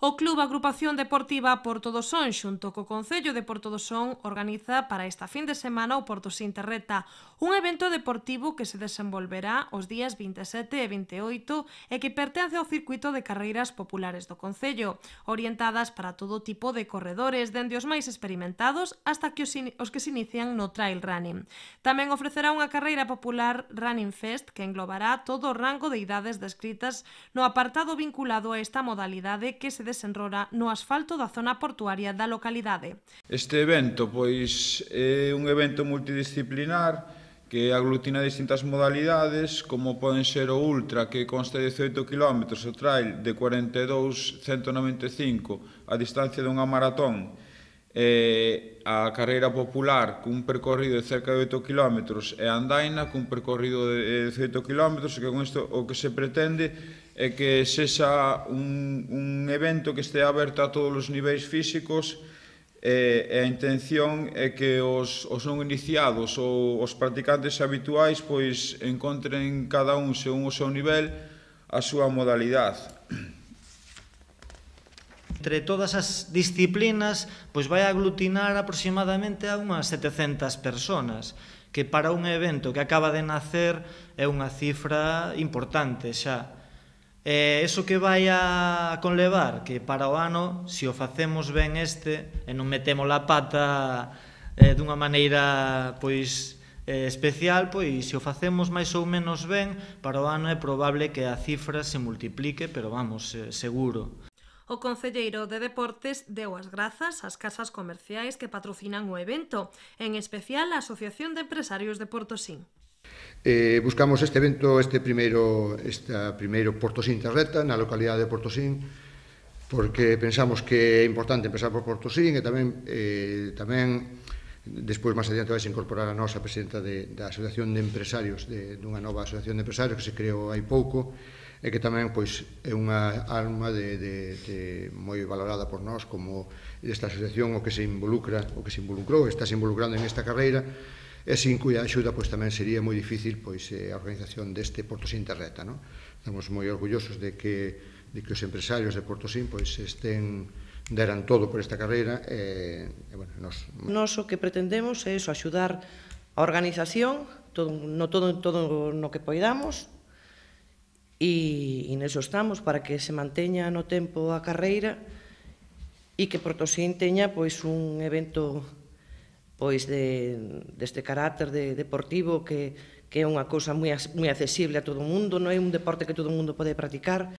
O Club Agrupación Deportiva Porto do Son xunto co Concello de Porto do Son organiza para esta fin de semana o Porto Sinterreta, un evento deportivo que se desenvolverá os días 27 e 28 e que pertence ao circuito de carreiras populares do Concello, orientadas para todo tipo de corredores, dende os máis experimentados hasta que os, os que se inician no trail running. Tamén ofrecerá unha carreira popular Running Fest que englobará todo o rango de idades descritas no apartado vinculado a esta modalidade que se desenrola no asfalto da zona portuaria da localidade. Este evento pois é un evento multidisciplinar que aglutina distintas modalidades, como poden ser o ultra, que consta de 18 km, o trail de 42.195, a distancia dunha maratón, eh, a carreira popular cun percorrido de cerca de 8 km e a andaina cun percorrido de 18 km que con isto o que se pretende é que sexa un, un evento que estea aberto a todos os niveis físicos e, e a intención é que os, os non iniciados ou os practicantes habituais pois encontren cada un según o seu nivel a súa modalidade entre todas as disciplinas, pois vai aglutinar aproximadamente a unhas 700 personas, que para un evento que acaba de nacer é unha cifra importante xa. E iso que vai a conlevar que para o ano, se o facemos ben este e non metemos a pata eh, dunha maneira pois eh, especial, pois se o facemos máis ou menos ben, para o ano é probable que a cifra se multiplique, pero vamos, eh, seguro. O Concelleiro de Deportes deu as grazas ás casas comerciais que patrocinan o evento, en especial a Asociación de Empresarios de Portosín. Eh, buscamos este evento, este primeiro, esta primeiro Portosín Terreta, na localidade de Portosín, porque pensamos que é importante empezar por Portosín e tamén, eh, tamén despois máis adiante vais incorporar a nosa presidenta de, da Asociación de Empresarios, de, dunha nova Asociación de Empresarios que se creou hai pouco, e que tamén pois, é unha alma de, de, de moi valorada por nós como desta asociación o que se involucra o que se involucrou, está se involucrando en esta carreira e sin cuya axuda pois, tamén sería moi difícil pois, eh, a organización deste Porto Sin Terreta. Non? Estamos moi orgullosos de que, de que os empresarios de Porto Sin pois, estén deran todo por esta carreira e, e bueno, nos... Nos o que pretendemos é eso, axudar a organización todo, no todo, todo no que poidamos, e, e neso estamos para que se manteña no tempo a carreira e que Portosín teña pois un evento pois de deste carácter de deportivo que que é unha cousa moi moi accesible a todo o mundo, non é un deporte que todo o mundo pode practicar.